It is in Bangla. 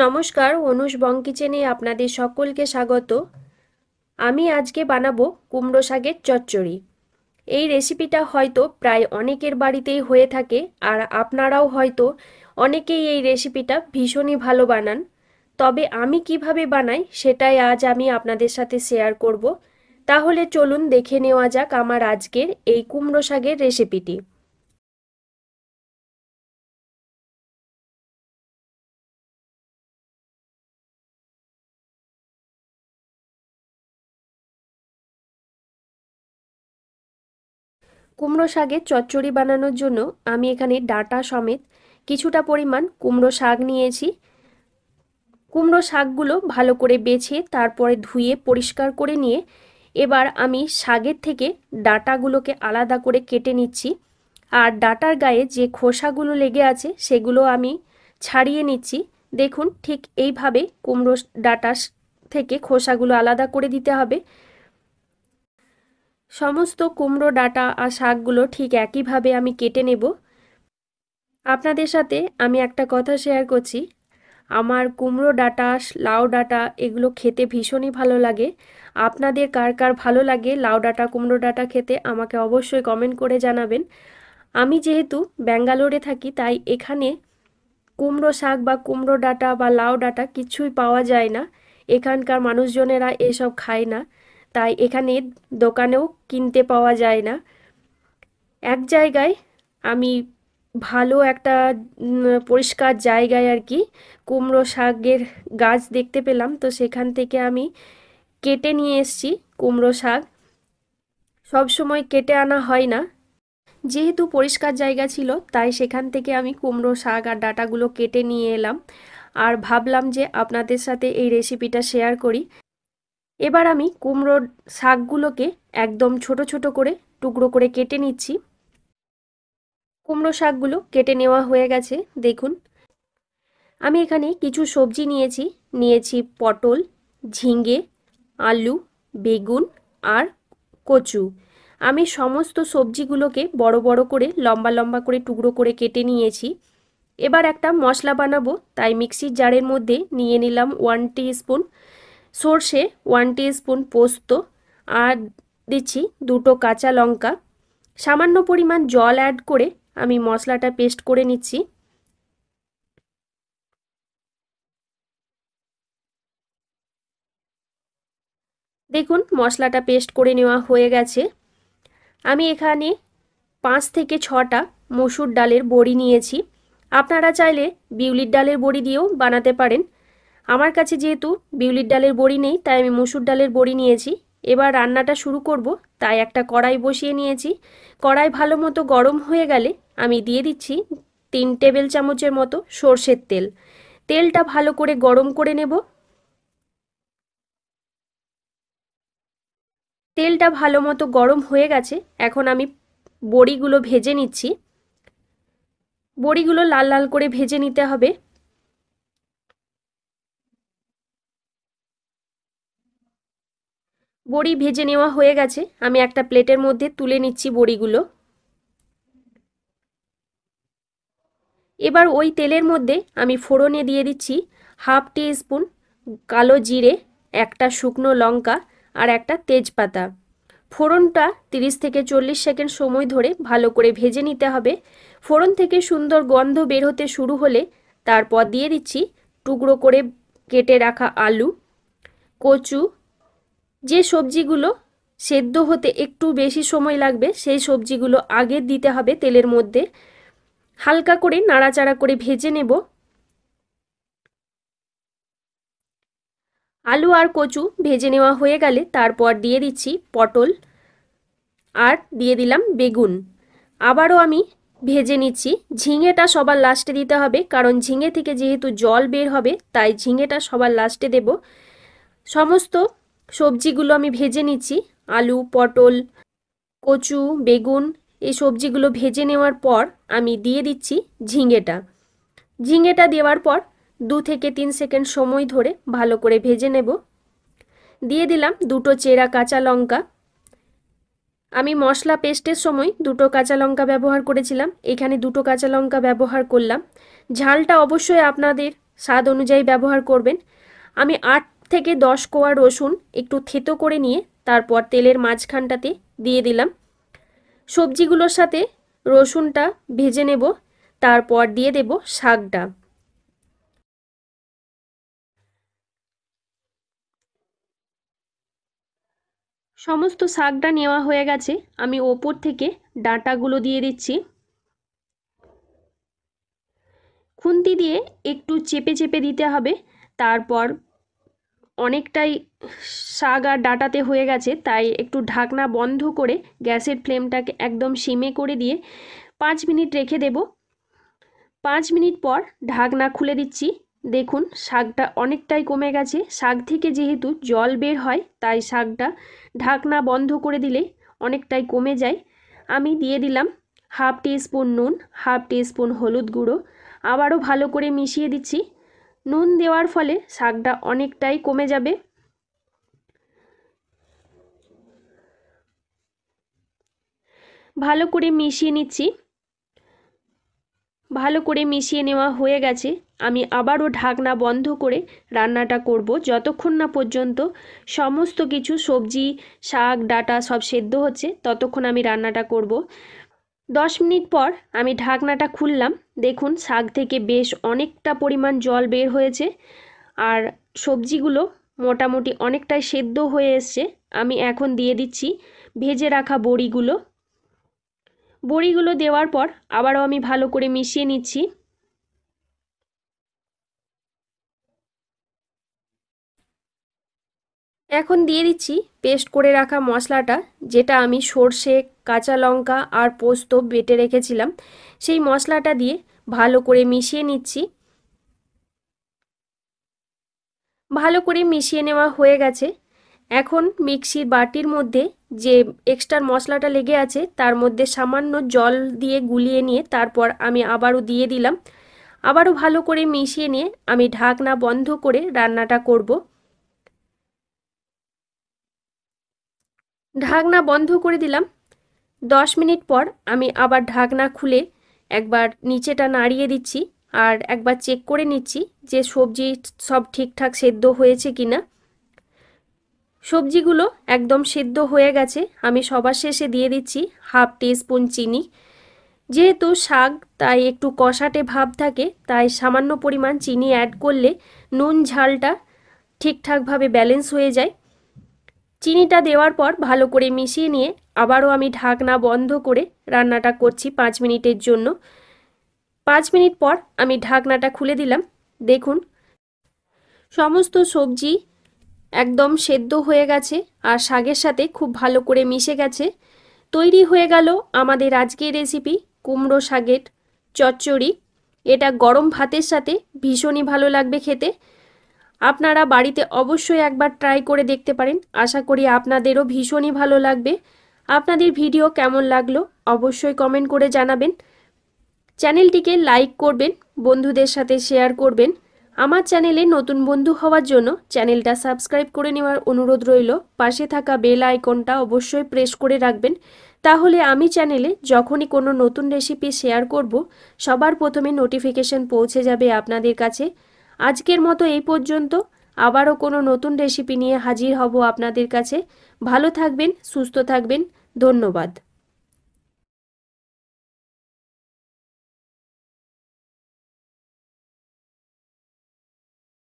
নমস্কার অনুষ বং কিচেনে আপনাদের সকলকে স্বাগত আমি আজকে বানাবো কুমড়ো শাকের চচ্চড়ি এই রেসিপিটা হয়তো প্রায় অনেকের বাড়িতেই হয়ে থাকে আর আপনারাও হয়তো অনেকেই এই রেসিপিটা ভীষণই ভালো বানান তবে আমি কিভাবে বানাই সেটাই আজ আমি আপনাদের সাথে শেয়ার করব তাহলে চলুন দেখে নেওয়া যাক আমার আজকের এই কুমড়ো শাকের রেসিপিটি কুমড়ো শাকের চচ্চড়ি বানানোর জন্য আমি এখানে ডাটা সমেত কিছুটা পরিমাণ কুমড়ো শাক নিয়েছি কুমড়ো শাকগুলো ভালো করে বেছে তারপরে ধুয়ে পরিষ্কার করে নিয়ে এবার আমি শাকের থেকে ডাটাগুলোকে আলাদা করে কেটে নিচ্ছি আর ডাটার গায়ে যে খোসাগুলো লেগে আছে সেগুলো আমি ছাড়িয়ে নিচ্ছি দেখুন ঠিক এইভাবে কুমড়ো ডাটা থেকে খোসাগুলো আলাদা করে দিতে হবে সমস্ত কুমড়ো ডাটা আর শাকগুলো ঠিক একইভাবে আমি কেটে নেব আপনাদের সাথে আমি একটা কথা শেয়ার করছি আমার কুমড়ো ডাটা লাউ ডাটা এগুলো খেতে ভীষণই ভালো লাগে আপনাদের কার কার ভালো লাগে লাউ ডাটা কুমড়ো ডাটা খেতে আমাকে অবশ্যই কমেন্ট করে জানাবেন আমি যেহেতু ব্যাঙ্গালোরে থাকি তাই এখানে কুমড়ো শাক বা কুমড়ো ডাটা বা লাউ ডাটা কিছুই পাওয়া যায় না এখানকার মানুষজনেরা এসব খায় না তাই এখানে দোকানেও কিনতে পাওয়া যায় না এক জায়গায় আমি ভালো একটা পরিষ্কার জায়গায় আর কি কুমড়ো শাকের গাছ দেখতে পেলাম তো সেখান থেকে আমি কেটে নিয়ে এসছি কুমড়ো শাক সব সময় কেটে আনা হয় না যেহেতু পরিষ্কার জায়গা ছিল তাই সেখান থেকে আমি কুমড়ো শাক আর ডাটাগুলো কেটে নিয়ে এলাম আর ভাবলাম যে আপনাদের সাথে এই রেসিপিটা শেয়ার করি এবার আমি কুমড়োর শাকগুলোকে একদম ছোট ছোট করে টুকরো করে কেটে নিচ্ছি কুমড়ো শাকগুলো কেটে নেওয়া হয়ে গেছে দেখুন আমি এখানে কিছু সবজি নিয়েছি নিয়েছি পটল ঝিঙে আলু বেগুন আর কচু আমি সমস্ত সবজিগুলোকে বড় বড় করে লম্বা লম্বা করে টুকরো করে কেটে নিয়েছি এবার একটা মশলা বানাবো তাই মিক্সির জারের মধ্যে নিয়ে নিলাম ওয়ান স্পুন সর্ষে ওয়ান স্পুন পোস্ত আর দিচ্ছি দুটো কাঁচা লঙ্কা সামান্য পরিমাণ জল অ্যাড করে আমি মশলাটা পেস্ট করে নিচ্ছি দেখুন মশলাটা পেস্ট করে নেওয়া হয়ে গেছে আমি এখানে পাঁচ থেকে ছটা মসুর ডালের বড়ি নিয়েছি আপনারা চাইলে বিউলির ডালের বড়ি দিয়েও বানাতে পারেন আমার কাছে যেহেতু বিউলির ডালের বড়ি নেই তাই আমি মসুর ডালের বড়ি নিয়েছি এবার রান্নাটা শুরু করব তাই একটা কড়াই বসিয়ে নিয়েছি কড়াই ভালো মতো গরম হয়ে গেলে আমি দিয়ে দিচ্ছি তিন টেবিল চামচের মতো সর্ষের তেল তেলটা ভালো করে গরম করে নেব তেলটা ভালো মতো গরম হয়ে গেছে এখন আমি বড়িগুলো ভেজে নিচ্ছি বড়িগুলো লাল লাল করে ভেজে নিতে হবে বড়ি ভেজে নেওয়া হয়ে গেছে আমি একটা প্লেটের মধ্যে তুলে নিচ্ছি বড়িগুলো এবার ওই তেলের মধ্যে আমি ফোড়নে দিয়ে দিচ্ছি হাফ টি স্পুন কালো জিরে একটা শুকনো লঙ্কা আর একটা তেজপাতা ফোড়নটা 30 থেকে চল্লিশ সেকেন্ড সময় ধরে ভালো করে ভেজে নিতে হবে ফোড়ন থেকে সুন্দর গন্ধ বের হতে শুরু হলে তারপর দিয়ে দিচ্ছি টুকরো করে কেটে রাখা আলু কচু যে সবজিগুলো সেদ্ধ হতে একটু বেশি সময় লাগবে সেই সবজিগুলো আগে দিতে হবে তেলের মধ্যে হালকা করে নাড়াচাড়া করে ভেজে নেব আলু আর কচু ভেজে নেওয়া হয়ে গেলে তারপর দিয়ে দিচ্ছি পটল আর দিয়ে দিলাম বেগুন আবারও আমি ভেজে নিচ্ছি ঝিঙেটা সবার লাস্টে দিতে হবে কারণ ঝিঙে থেকে যেহেতু জল বের হবে তাই ঝিঙেটা সবার লাস্টে দেব সমস্ত সবজিগুলো আমি ভেজে নিচ্ছি আলু পটল কচু বেগুন এই সবজিগুলো ভেজে নেওয়ার পর আমি দিয়ে দিচ্ছি ঝিঙেটা ঝিঙেটা দেওয়ার পর দু থেকে তিন সেকেন্ড সময় ধরে ভালো করে ভেজে নেব দিয়ে দিলাম দুটো চেরা কাঁচা লঙ্কা আমি মশলা পেস্টের সময় দুটো কাঁচা লঙ্কা ব্যবহার করেছিলাম এখানে দুটো কাঁচা লঙ্কা ব্যবহার করলাম ঝালটা অবশ্যই আপনাদের স্বাদ অনুযায়ী ব্যবহার করবেন আমি আট থেকে দশ কোয়া রসুন একটু থেতো করে নিয়ে তারপর তেলের মাঝখানটাতে দিয়ে দিলাম সবজিগুলোর সাথে রসুনটা ভেজে নেব তারপর দিয়ে দেব শাকটা সমস্ত শাকটা নেওয়া হয়ে গেছে আমি ওপর থেকে ডাঁটাগুলো দিয়ে দিচ্ছি খুন্তি দিয়ে একটু চেপে চেপে দিতে হবে তারপর অনেকটাই শাক আর ডাটাতে হয়ে গেছে তাই একটু ঢাকনা বন্ধ করে গ্যাসের ফ্লেমটাকে একদম সিমে করে দিয়ে পাঁচ মিনিট রেখে দেব পাঁচ মিনিট পর ঢাকনা খুলে দিচ্ছি দেখুন শাকটা অনেকটাই কমে গেছে শাক থেকে যেহেতু জল বের হয় তাই শাকটা ঢাকনা বন্ধ করে দিলে অনেকটাই কমে যায় আমি দিয়ে দিলাম হাফ টি স্পুন নুন হাফ স্পুন হলুদ গুঁড়ো আবারও ভালো করে মিশিয়ে দিচ্ছি নুন দেওয়ার ফলে শাকটা অনেকটাই কমে যাবে ভালো করে মিশিয়ে নিচ্ছি ভালো করে মিশিয়ে নেওয়া হয়ে গেছে আমি আবারও ঢাকনা বন্ধ করে রান্নাটা করব যতক্ষণ না পর্যন্ত সমস্ত কিছু সবজি শাক ডাটা সব সেদ্ধ হচ্ছে ততক্ষণ আমি রান্নাটা করব দশ মিনিট পর আমি ঢাকনাটা খুললাম দেখুন শাক থেকে বেশ অনেকটা পরিমাণ জল বের হয়েছে আর সবজিগুলো মোটামুটি অনেকটাই সেদ্ধ হয়ে এসছে আমি এখন দিয়ে দিচ্ছি ভেজে রাখা বড়িগুলো বড়িগুলো দেওয়ার পর আবারও আমি ভালো করে মিশিয়ে নিচ্ছি এখন দিয়ে দিচ্ছি পেস্ট করে রাখা মশলাটা যেটা আমি সর্ষে কাঁচা লঙ্কা আর পোস্ত বেটে রেখেছিলাম সেই মশলাটা দিয়ে ভালো করে মিশিয়ে নিচ্ছি ভালো করে মিশিয়ে নেওয়া হয়ে গেছে এখন মিক্সির বাটির মধ্যে যে এক্সট্রা মশলাটা লেগে আছে তার মধ্যে সামান্য জল দিয়ে গুলিয়ে নিয়ে তারপর আমি আবারও দিয়ে দিলাম আবারও ভালো করে মিশিয়ে নিয়ে আমি ঢাকনা বন্ধ করে রান্নাটা করব ঢাকনা বন্ধ করে দিলাম দশ মিনিট পর আমি আবার ঢাকনা খুলে একবার নিচেটা নাড়িয়ে দিচ্ছি আর একবার চেক করে নিচ্ছি যে সবজি সব ঠিকঠাক সেদ্ধ হয়েছে কি না সবজিগুলো একদম সেদ্ধ হয়ে গেছে আমি সবার শেষে দিয়ে দিচ্ছি হাফ স্পুন চিনি যেহেতু শাক তাই একটু কষাটে ভাব থাকে তাই সামান্য পরিমাণ চিনি অ্যাড করলে নুন ঝালটা ঠিকঠাকভাবে ব্যালেন্স হয়ে যায় চিনিটা দেওয়ার পর ভালো করে মিশিয়ে নিয়ে আবারও আমি ঢাকনা বন্ধ করে রান্নাটা করছি পাঁচ মিনিটের জন্য পাঁচ মিনিট পর আমি ঢাকনাটা খুলে দিলাম দেখুন সমস্ত সবজি একদম সেদ্ধ হয়ে গেছে আর শাকের সাথে খুব ভালো করে মিশে গেছে তৈরি হয়ে গেল আমাদের আজকের রেসিপি কুমড়ো শাকের চচ্চড়ি এটা গরম ভাতের সাথে ভীষণই ভালো লাগবে খেতে আপনারা বাড়িতে অবশ্যই একবার ট্রাই করে দেখতে পারেন আশা করি আপনাদেরও ভীষণই ভালো লাগবে আপনাদের ভিডিও কেমন লাগলো অবশ্যই কমেন্ট করে জানাবেন চ্যানেলটিকে লাইক করবেন বন্ধুদের সাথে শেয়ার করবেন আমার চ্যানেলে নতুন বন্ধু হওয়ার জন্য চ্যানেলটা সাবস্ক্রাইব করে নেওয়ার অনুরোধ রইল পাশে থাকা বেল আইকনটা অবশ্যই প্রেস করে রাখবেন তাহলে আমি চ্যানেলে যখনই কোনো নতুন রেসিপি শেয়ার করব সবার প্রথমে নোটিফিকেশন পৌঁছে যাবে আপনাদের কাছে আজকের মতো এই পর্যন্ত আবারও কোনো নতুন রেসিপি নিয়ে হাজির হব আপনাদের কাছে ভালো থাকবেন সুস্থ থাকবেন ধন্যবাদ